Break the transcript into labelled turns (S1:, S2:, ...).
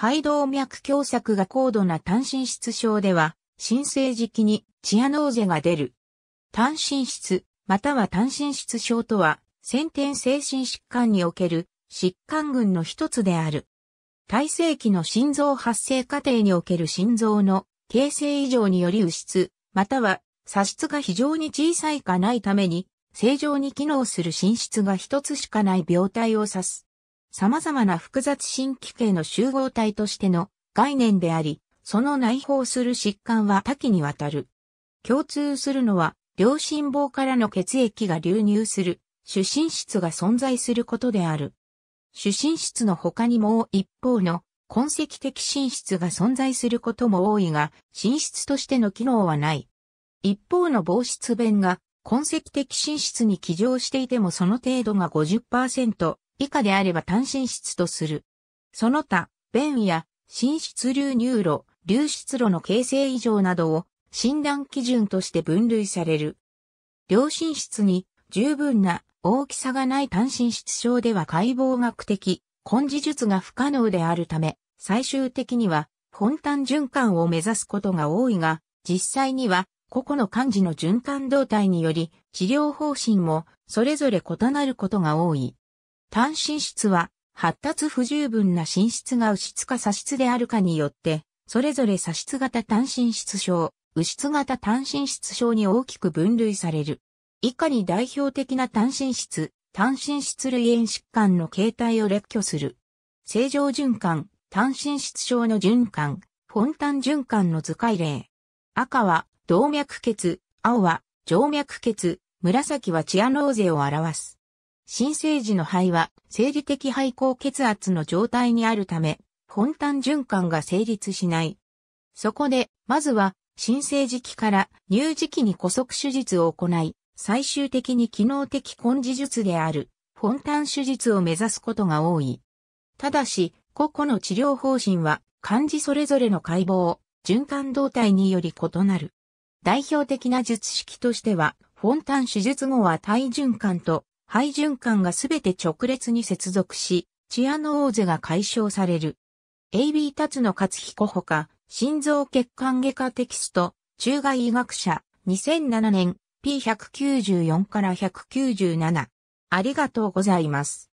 S1: 肺動脈狭窄が高度な単身室症では、新生時期にチアノーゼが出る。単身室、または単身室症とは、先天精神疾患における疾患群の一つである。体制期の心臓発生過程における心臓の形成異常により右室、または左室が非常に小さいかないために、正常に機能する心室が一つしかない病態を指す。様々な複雑新規系の集合体としての概念であり、その内包する疾患は多岐にわたる。共通するのは、両心房からの血液が流入する、主心室が存在することである。主心室の他にも一方の痕跡的心室が存在することも多いが、心室としての機能はない。一方の防湿弁が痕跡的心室に起乗していてもその程度が50%、以下であれば単身室とする。その他、便や、心出流入路、流出路の形成異常などを診断基準として分類される。両心室に十分な大きさがない単身室症では解剖学的、根治術が不可能であるため、最終的には本単循環を目指すことが多いが、実際には個々の幹事の循環動態により治療方針もそれぞれ異なることが多い。単身室は、発達不十分な寝室が右質か左室であるかによって、それぞれ左室型単身室症、右質型単身室症に大きく分類される。以下に代表的な単身室、単身室類炎疾患の形態を列挙する。正常循環、単身室症の循環、フォンタン循環の図解例。赤は動脈血、青は静脈血、紫はチアノーゼを表す。新生児の肺は生理的肺高血圧の状態にあるため、本端循環が成立しない。そこで、まずは、新生児期から乳児期に古速手術を行い、最終的に機能的根治術である、本端手術を目指すことが多い。ただし、個々の治療方針は、漢字それぞれの解剖、循環動態により異なる。代表的な術式としては、フォンタン手術後は体循環と肺循環がすべて直列に接続し、チアノーゼが解消される。AB 達の勝彦ほか、心臓血管外科テキスト、中外医学者、2007年、P194 から197。ありがとうございます。